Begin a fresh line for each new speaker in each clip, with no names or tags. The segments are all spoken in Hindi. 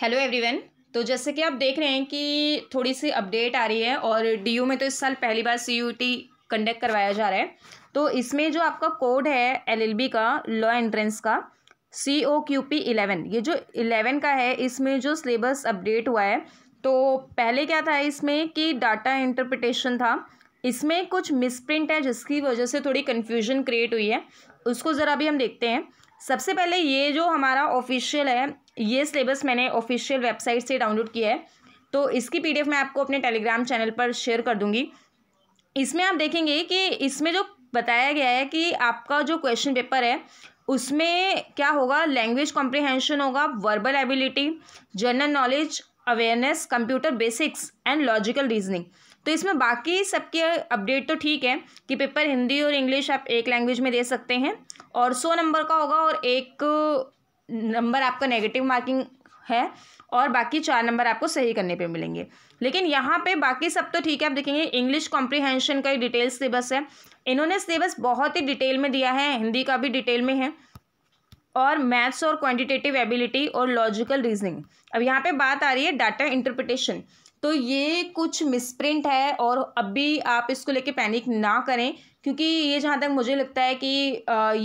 हेलो एवरीवन तो जैसे कि आप देख रहे हैं कि थोड़ी सी अपडेट आ रही है और डीयू में तो इस साल पहली बार सीयूटी कंडक्ट करवाया जा रहा है तो इसमें जो आपका कोड है एलएलबी का लॉ एंट्रेंस का C O Q P eleven ये जो इलेवन का है इसमें जो सिलेबस अपडेट हुआ है तो पहले क्या था इसमें कि डाटा इंटरप्रिटेशन था इसमें कुछ मिसप्रिंट है जिसकी वजह से थोड़ी कन्फ्यूजन क्रिएट हुई है उसको ज़रा भी हम देखते हैं सबसे पहले ये जो हमारा ऑफिशियल है ये सिलेबस मैंने ऑफिशियल वेबसाइट से डाउनलोड किया है तो इसकी पी मैं आपको अपने टेलीग्राम चैनल पर शेयर कर दूँगी इसमें आप देखेंगे कि इसमें जो बताया गया है कि आपका जो क्वेश्चन पेपर है उसमें क्या होगा लैंग्वेज कॉम्प्रिहेंशन होगा verbal ability general knowledge awareness computer basics and logical reasoning तो इसमें बाकी सबके अपडेट तो ठीक है कि पेपर हिंदी और इंग्लिश आप एक लैंग्वेज में दे सकते हैं और सौ नंबर का होगा और एक नंबर आपका नेगेटिव मार्किंग है और बाकी चार नंबर आपको सही करने पे मिलेंगे लेकिन यहाँ पे बाकी सब तो ठीक है आप देखेंगे इंग्लिश कॉम्प्रिहेंशन का ही डिटेल सिलेबस है इन्होंने सिलेबस बहुत ही डिटेल में दिया है हिंदी का भी डिटेल में है और मैथ्स और क्वांटिटेटिव एबिलिटी और लॉजिकल रीजनिंग अब यहाँ पे बात आ रही है डाटा इंटरप्रिटेशन तो ये कुछ मिसप्रिंट है और अब भी आप इसको लेके पैनिक ना करें क्योंकि ये जहाँ तक मुझे लगता है कि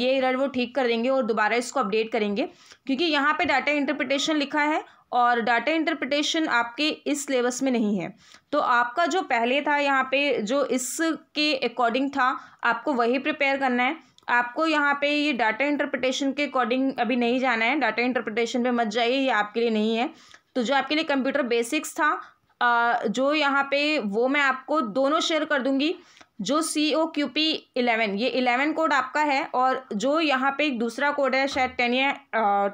ये एरर वो ठीक कर देंगे और दोबारा इसको अपडेट करेंगे क्योंकि यहाँ पे डाटा इंटरप्रिटेशन लिखा है और डाटा इंटरप्रिटेशन आपके इस सिलेबस में नहीं है तो आपका जो पहले था यहाँ पे जो इसके अकॉर्डिंग था आपको वही प्रिपेयर करना है आपको यहाँ पे ये डाटा इंटरप्रिटेशन के अकॉर्डिंग अभी नहीं जाना है डाटा इंटरप्रिटेशन पे मत जाइए ये आपके लिए नहीं है तो जो आपके लिए कंप्यूटर बेसिक्स था जो यहाँ पे वो मैं आपको दोनों शेयर कर दूँगी जो C O Q P eleven ये इलेवन कोड आपका है और जो यहाँ पे एक दूसरा कोड है शायद टेन या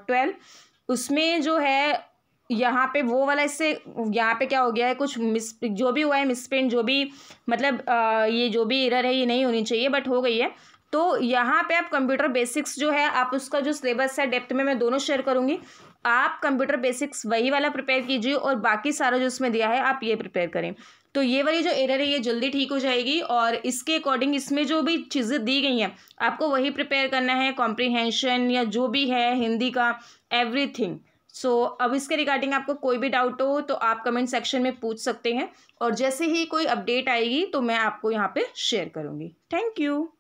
ट्वेल्व उसमें जो है यहाँ पे वो वाला इससे यहाँ पे क्या हो गया है कुछ मिस जो भी हुआ है मिसप्रिंट जो भी मतलब आ, ये जो भी इरर है ये नहीं होनी चाहिए बट हो गई है तो यहाँ पे आप कंप्यूटर बेसिक्स जो है आप उसका जो सिलेबस है डेप्थ में मैं दोनों शेयर करूँगी आप कंप्यूटर बेसिक्स वही वाला प्रिपेयर कीजिए और बाकी सारा जो उसमें दिया है आप ये प्रिपेयर करें तो ये वाली जो एरर है ये जल्दी ठीक हो जाएगी और इसके अकॉर्डिंग इसमें जो भी चीज़ें दी गई हैं आपको वही प्रिपेयर करना है कॉम्प्रीहेंशन या जो भी है हिंदी का एवरीथिंग सो so, अब इसके रिगार्डिंग आपको कोई भी डाउट हो तो आप कमेंट सेक्शन में पूछ सकते हैं और जैसे ही कोई अपडेट आएगी तो मैं आपको यहाँ पे शेयर करूँगी थैंक यू